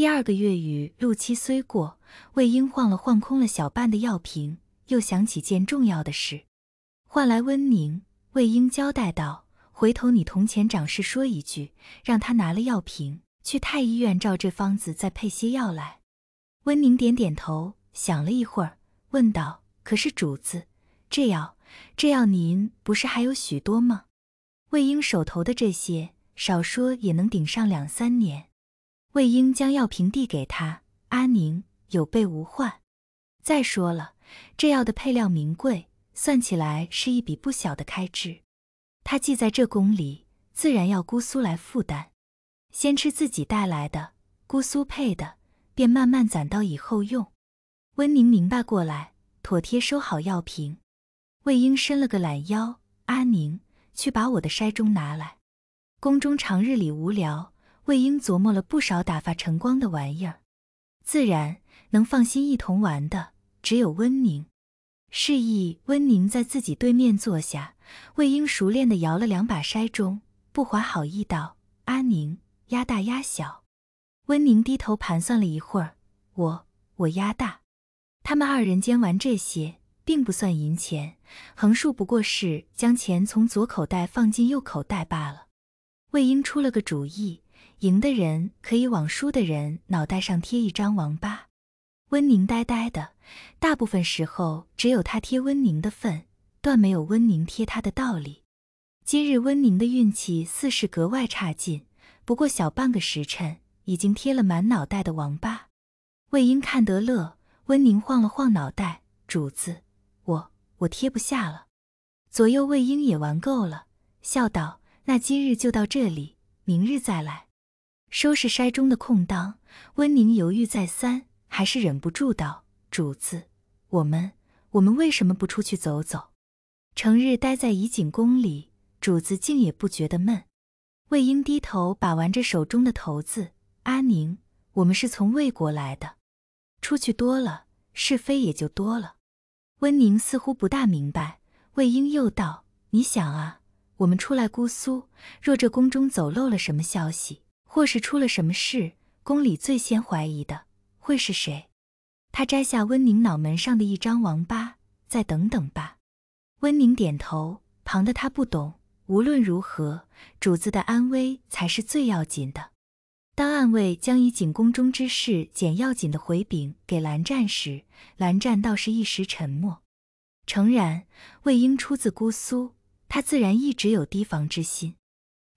第二个月雨，露期虽过，魏婴晃了晃空了小半的药瓶，又想起件重要的事，唤来温宁，魏婴交代道：“回头你同钱掌事说一句，让他拿了药瓶去太医院照这方子再配些药来。”温宁点点头，想了一会儿，问道：“可是主子，这药，这药您不是还有许多吗？”魏婴手头的这些，少说也能顶上两三年。魏婴将药瓶递给他，阿宁有备无患。再说了，这药的配料名贵，算起来是一笔不小的开支。他既在这宫里，自然要姑苏来负担。先吃自己带来的，姑苏配的，便慢慢攒到以后用。温宁明白过来，妥帖收好药瓶。魏婴伸了个懒腰，阿宁去把我的筛盅拿来。宫中长日里无聊。魏婴琢磨了不少打发晨光的玩意儿，自然能放心一同玩的只有温宁。示意温宁在自己对面坐下，魏婴熟练地摇了两把筛盅，不怀好意道：“阿宁，压大压小。”温宁低头盘算了一会儿：“我，我压大。”他们二人间玩这些，并不算银钱，横竖不过是将钱从左口袋放进右口袋罢了。魏婴出了个主意。赢的人可以往输的人脑袋上贴一张王八。温宁呆呆的，大部分时候只有他贴温宁的份，断没有温宁贴他的道理。今日温宁的运气似是格外差劲，不过小半个时辰，已经贴了满脑袋的王八。魏婴看得乐，温宁晃了晃脑袋：“主子，我我贴不下了。”左右魏婴也玩够了，笑道：“那今日就到这里，明日再来。”收拾筛中的空当，温宁犹豫再三，还是忍不住道：“主子，我们，我们为什么不出去走走？成日待在怡景宫里，主子竟也不觉得闷。”魏婴低头把玩着手中的骰子：“阿宁，我们是从魏国来的，出去多了，是非也就多了。”温宁似乎不大明白，魏婴又道：“你想啊，我们出来姑苏，若这宫中走漏了什么消息。”或是出了什么事，宫里最先怀疑的会是谁？他摘下温宁脑门上的一张王八，再等等吧。温宁点头，旁的他不懂。无论如何，主子的安危才是最要紧的。当暗卫将以景宫中之事简要紧的回禀给蓝湛时，蓝湛倒是一时沉默。诚然，魏婴出自姑苏，他自然一直有提防之心。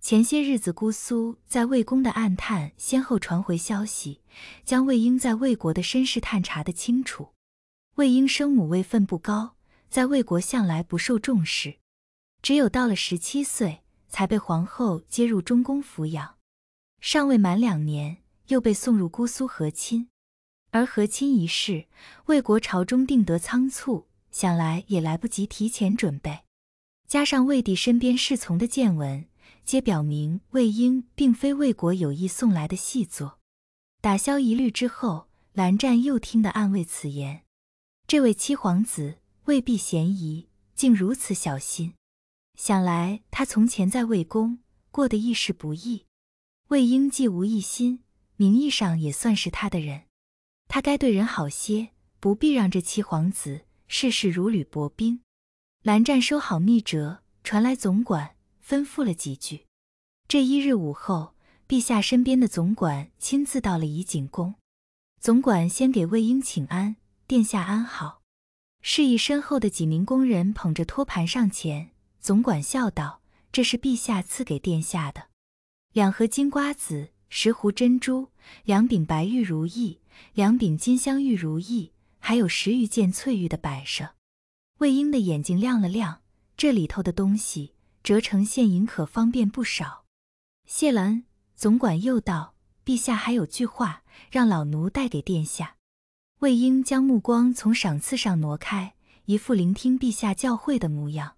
前些日子，姑苏在魏公的暗探先后传回消息，将魏婴在魏国的身世探查得清楚。魏婴生母位分不高，在魏国向来不受重视，只有到了十七岁，才被皇后接入中宫抚养。尚未满两年，又被送入姑苏和亲。而和亲一事，魏国朝中定得仓促，想来也来不及提前准备。加上魏帝身边侍从的见闻。皆表明魏婴并非魏国有意送来的细作。打消疑虑之后，蓝湛又听得暗卫此言，这位七皇子未必嫌疑，竟如此小心。想来他从前在魏宫过得亦是不易。魏婴既无异心，名义上也算是他的人，他该对人好些，不必让这七皇子事事如履薄冰。蓝湛收好密折，传来总管。吩咐了几句。这一日午后，陛下身边的总管亲自到了怡景宫。总管先给魏婴请安：“殿下安好。”示意身后的几名工人捧着托盘上前。总管笑道：“这是陛下赐给殿下的，两盒金瓜子，十壶珍珠，两柄白玉如意，两柄金镶玉如意，还有十余件翠玉的摆设。”魏婴的眼睛亮了亮，这里头的东西。折成现银可方便不少，谢兰总管又道：“陛下还有句话，让老奴带给殿下。”魏婴将目光从赏赐上挪开，一副聆听陛下教诲的模样。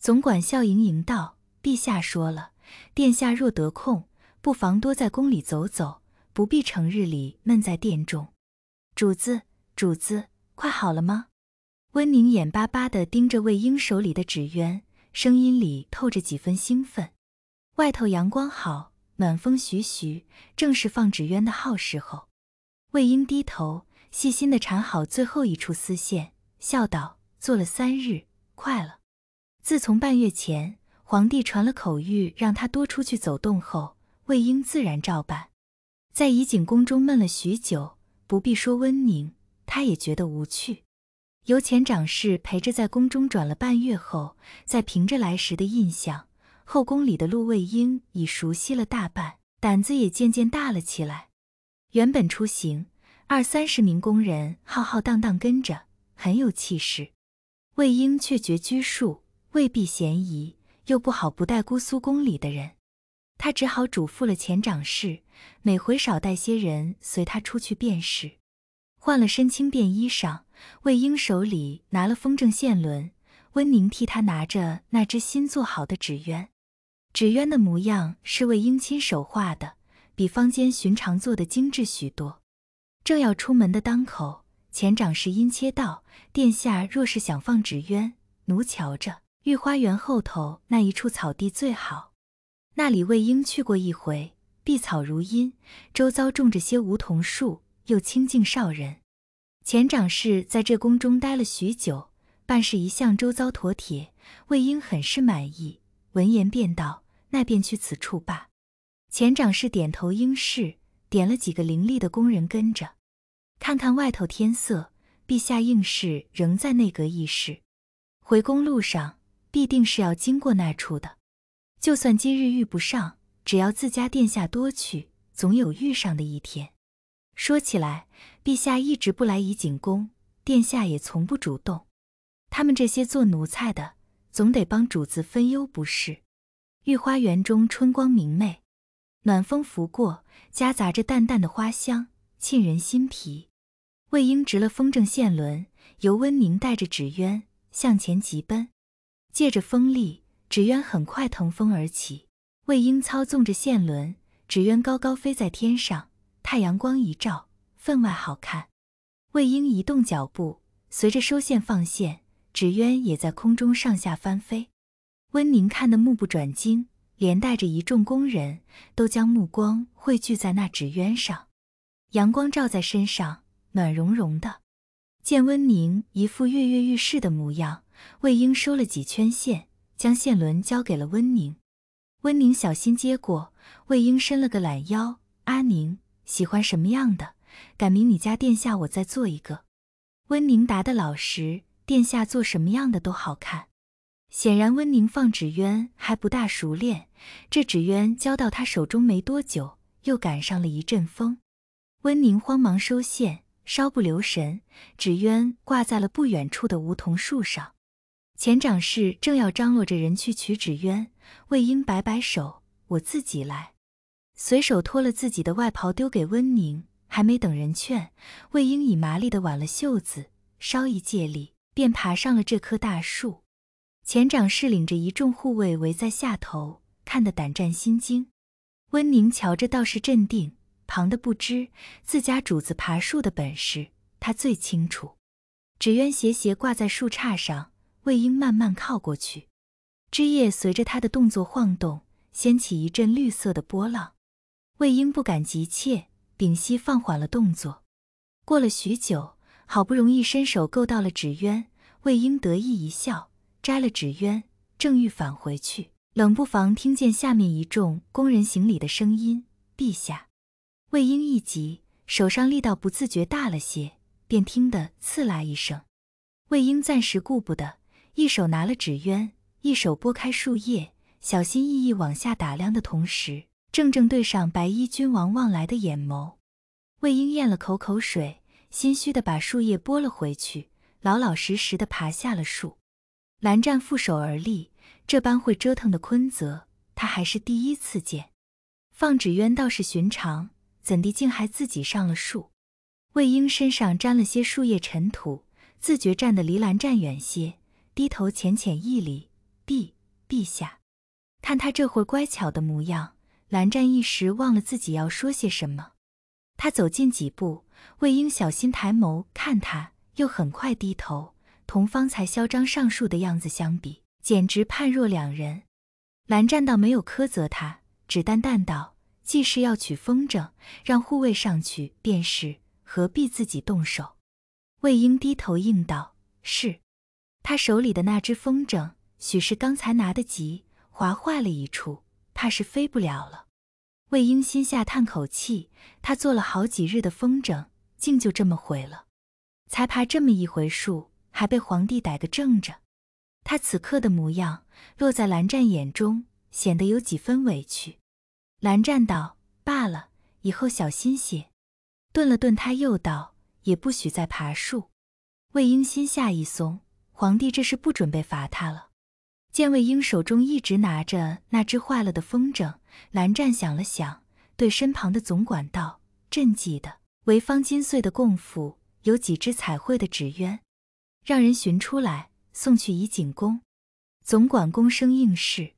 总管笑盈盈道：“陛下说了，殿下若得空，不妨多在宫里走走，不必成日里闷在殿中。”主子，主子，快好了吗？温宁眼巴巴的盯着魏婴手里的纸鸢。声音里透着几分兴奋。外头阳光好，暖风徐徐，正是放纸鸢的好时候。魏婴低头，细心地缠好最后一处丝线，笑道：“做了三日，快了。自从半月前皇帝传了口谕，让他多出去走动后，魏婴自然照办。在怡景宫中闷了许久，不必说温宁，他也觉得无趣。”由前掌事陪着，在宫中转了半月后，再凭着来时的印象，后宫里的陆未英已熟悉了大半，胆子也渐渐大了起来。原本出行二三十名宫人浩浩荡荡跟着，很有气势。魏英却觉拘束，未必嫌疑，又不好不带姑苏宫里的人，他只好嘱咐了前掌事，每回少带些人随他出去便是。换了身轻便衣裳。魏婴手里拿了风筝线轮，温宁替他拿着那只新做好的纸鸢。纸鸢的模样是魏婴亲手画的，比坊间寻常做的精致许多。正要出门的当口，前掌侍阴切道：“殿下若是想放纸鸢，奴瞧着御花园后头那一处草地最好。那里魏婴去过一回，碧草如茵，周遭种着些梧桐树，又清净少人。”前掌事在这宫中待了许久，办事一向周遭妥帖，魏婴很是满意。闻言便道：“那便去此处吧。”前掌事点头应是，点了几个伶俐的宫人跟着。看看外头天色，陛下应是仍在内阁议事。回宫路上必定是要经过那处的，就算今日遇不上，只要自家殿下多去，总有遇上的一天。说起来，陛下一直不来怡景宫，殿下也从不主动。他们这些做奴才的，总得帮主子分忧，不是？御花园中春光明媚，暖风拂过，夹杂着淡淡的花香，沁人心脾。魏婴执了风筝线轮，由温宁带着纸鸢向前疾奔，借着风力，纸鸢很快腾风而起。魏婴操纵着线轮，纸鸢高高飞在天上。太阳光一照，分外好看。魏婴移动脚步，随着收线放线，纸鸢也在空中上下翻飞。温宁看得目不转睛，连带着一众工人都将目光汇聚在那纸鸢上。阳光照在身上，暖融融的。见温宁一副跃跃欲试的模样，魏婴收了几圈线，将线轮交给了温宁。温宁小心接过，魏婴伸了个懒腰，阿宁。喜欢什么样的，改明你家殿下我再做一个。温宁答的老实，殿下做什么样的都好看。显然温宁放纸鸢还不大熟练，这纸鸢交到他手中没多久，又赶上了一阵风，温宁慌忙收线，稍不留神，纸鸢挂在了不远处的梧桐树上。前掌事正要张罗着人去取纸鸢，魏婴摆摆手，我自己来。随手脱了自己的外袍丢给温宁，还没等人劝，魏婴已麻利地挽了袖子，稍一借力便爬上了这棵大树。前掌侍领着一众护卫围在下头，看得胆战心惊。温宁瞧着倒是镇定，旁的不知自家主子爬树的本事，他最清楚。纸鸢斜斜挂在树杈上，魏婴慢慢靠过去，枝叶随着他的动作晃动，掀起一阵绿色的波浪。魏婴不敢急切，屏息放缓了动作。过了许久，好不容易伸手够到了纸鸢，魏婴得意一笑，摘了纸鸢，正欲返回去，冷不防听见下面一众工人行礼的声音：“陛下！”魏婴一急，手上力道不自觉大了些，便听得“刺啦”一声。魏婴暂时顾不得，一手拿了纸鸢，一手拨开树叶，小心翼翼往下打量的同时。正正对上白衣君王望来的眼眸，魏婴咽了口口水，心虚的把树叶拨了回去，老老实实的爬下了树。蓝湛负手而立，这般会折腾的坤泽，他还是第一次见。放纸鸢倒是寻常，怎地竟还自己上了树？魏婴身上沾了些树叶尘土，自觉站得离蓝湛远些，低头浅浅一礼：“陛陛下。”看他这会乖巧的模样。蓝湛一时忘了自己要说些什么，他走近几步，魏婴小心抬眸看他，又很快低头。同方才嚣张上树的样子相比，简直判若两人。蓝湛倒没有苛责他，只淡淡道：“既是要取风筝，让护卫上去便是，何必自己动手？”魏婴低头应道：“是。”他手里的那只风筝，许是刚才拿得急，划坏了一处。怕是飞不了了。魏婴心下叹口气，他做了好几日的风筝，竟就这么毁了。才爬这么一回树，还被皇帝逮个正着。他此刻的模样落在蓝湛眼中，显得有几分委屈。蓝湛道：“罢了，以后小心些。”顿了顿，他又道：“也不许再爬树。”魏婴心下一松，皇帝这是不准备罚他了。见魏英手中一直拿着那只坏了的风筝，蓝湛想了想，对身旁的总管道：“朕记得潍坊金岁的供府有几只彩绘的纸鸢，让人寻出来送去怡景宫。”总管躬声应是。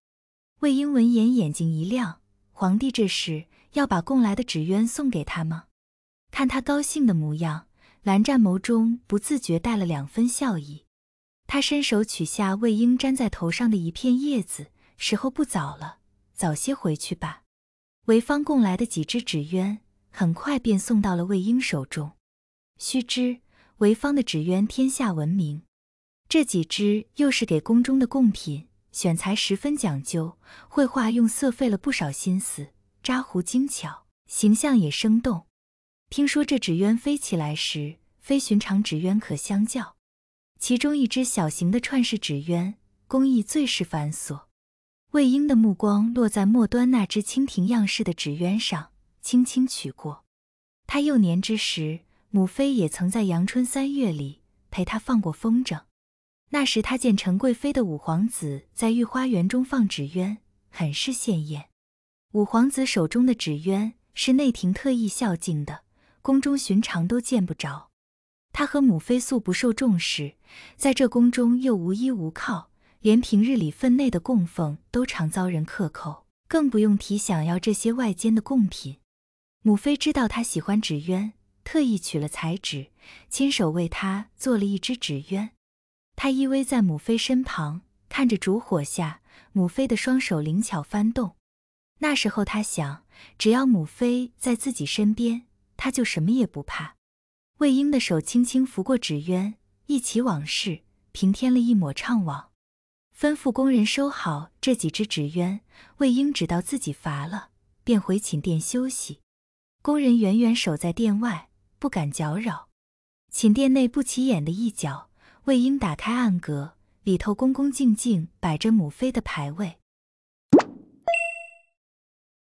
魏英闻言，眼睛一亮：“皇帝这是要把供来的纸鸢送给他吗？”看他高兴的模样，蓝湛眸中不自觉带了两分笑意。他伸手取下魏婴粘在头上的一片叶子，时候不早了，早些回去吧。潍坊贡来的几只纸鸢很快便送到了魏婴手中。须知潍坊的纸鸢天下闻名，这几只又是给宫中的贡品，选材十分讲究，绘画用色费了不少心思，扎壶精巧，形象也生动。听说这纸鸢飞起来时，非寻常纸鸢可相较。其中一只小型的串式纸鸢，工艺最是繁琐。魏婴的目光落在末端那只蜻蜓样式的纸鸢上，轻轻取过。他幼年之时，母妃也曾在阳春三月里陪他放过风筝。那时他见陈贵妃的五皇子在御花园中放纸鸢，很是鲜艳。五皇子手中的纸鸢是内廷特意孝敬的，宫中寻常都见不着。他和母妃素不受重视，在这宫中又无依无靠，连平日里分内的供奉都常遭人克扣，更不用提想要这些外间的贡品。母妃知道他喜欢纸鸢，特意取了彩纸，亲手为他做了一只纸鸢。他依偎在母妃身旁，看着烛火下母妃的双手灵巧翻动。那时候他想，只要母妃在自己身边，他就什么也不怕。魏婴的手轻轻拂过纸鸢，一起往事平添了一抹怅惘。吩咐工人收好这几只纸鸢，魏婴只道自己乏了，便回寝殿休息。工人远远守在殿外，不敢搅扰。寝殿内不起眼的一角，魏婴打开暗格，里头恭恭敬敬摆着母妃的牌位。